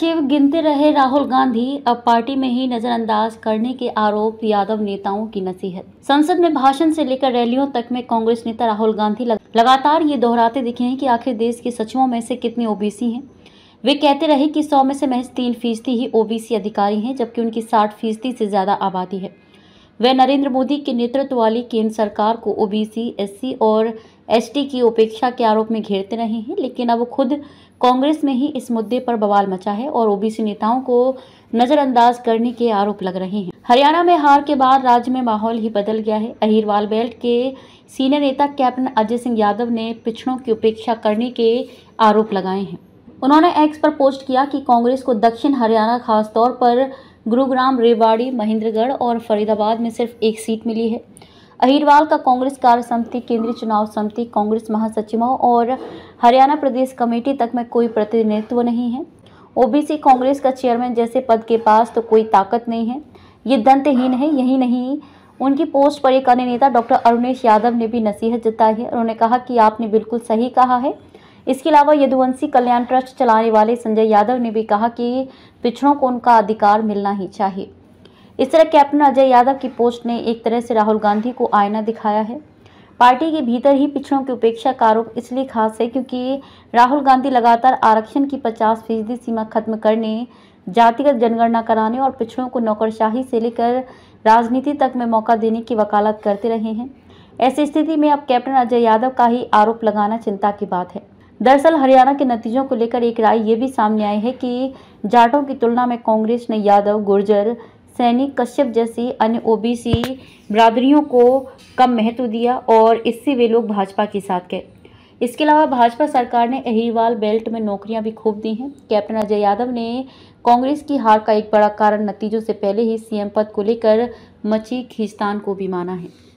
सचिव गिनते रहे राहुल गांधी अब पार्टी में ही नजरअंदाज करने के आरोप यादव नेताओं की नसीहत संसद में भाषण से लेकर रैलियों तक में कांग्रेस नेता राहुल गांधी लगातार ये दोहराते दिखे हैं कि आखिर देश के सचिवों में से कितने ओबीसी हैं वे कहते रहे कि सौ में से महज तीन फीसदी ही ओबीसी अधिकारी हैं जबकि उनकी साठ फीसदी से ज्यादा आबादी है वह नरेंद्र मोदी के नेतृत्व वाली केंद्र सरकार को ओबीसी एससी और एसटी की उपेक्षा के आरोप में घेरते रहे हैं लेकिन अब खुद कांग्रेस में ही इस मुद्दे पर बवाल मचा है और ओबीसी नेताओं को नजरअंदाज करने के आरोप लग रहे हैं हरियाणा में हार के बाद राज्य में माहौल ही बदल गया है अहिरवाल बेल्ट के सीनियर नेता कैप्टन अजय सिंह यादव ने पिछड़ों की उपेक्षा करने के आरोप लगाए हैं उन्होंने एक्स पर पोस्ट किया कि कांग्रेस को दक्षिण हरियाणा खासतौर पर गुरुग्राम रेवाड़ी महेंद्रगढ़ और फरीदाबाद में सिर्फ एक सीट मिली है अहिरवाल का कांग्रेस कार्य समिति केंद्रीय चुनाव समिति कांग्रेस महासचिवों और हरियाणा प्रदेश कमेटी तक में कोई प्रतिनिधित्व नहीं है ओबीसी कांग्रेस का चेयरमैन जैसे पद के पास तो कोई ताकत नहीं है ये दंतहीन है यही नहीं उनकी पोस्ट पर एक अन्य नेता डॉक्टर अरुणेश यादव ने भी नसीहत जताई है उन्होंने कहा कि आपने बिल्कुल सही कहा है इसके अलावा यदुवंशी कल्याण ट्रस्ट चलाने वाले संजय यादव ने भी कहा कि पिछड़ों को उनका अधिकार मिलना ही चाहिए इस तरह कैप्टन अजय यादव की पोस्ट ने एक तरह से राहुल गांधी को आईना दिखाया है पार्टी के भीतर ही पिछड़ों की उपेक्षा का आरोप इसलिए खास है क्योंकि राहुल गांधी लगातार आरक्षण की 50 फीसदी सीमा खत्म करने जातिगत जनगणना कराने और पिछड़ों को नौकरशाही से लेकर राजनीति तक में मौका देने की वकालत करते रहे हैं ऐसी स्थिति में अब कैप्टन अजय यादव का ही आरोप लगाना चिंता की बात है दरअसल हरियाणा के नतीजों को लेकर एक राय ये भी सामने आई है कि जाटों की तुलना में कांग्रेस ने यादव गुर्जर सैनिक कश्यप जैसी अन्य ओबीसी बरादरियों को कम महत्व दिया और इससे वे लोग भाजपा के साथ गए इसके अलावा भाजपा सरकार ने अहिवाल बेल्ट में नौकरियां भी खूब दी हैं कैप्टन अजय यादव ने कांग्रेस की हार का एक बड़ा कारण नतीजों से पहले ही सीएम पद को लेकर मची खींचतान को भी माना है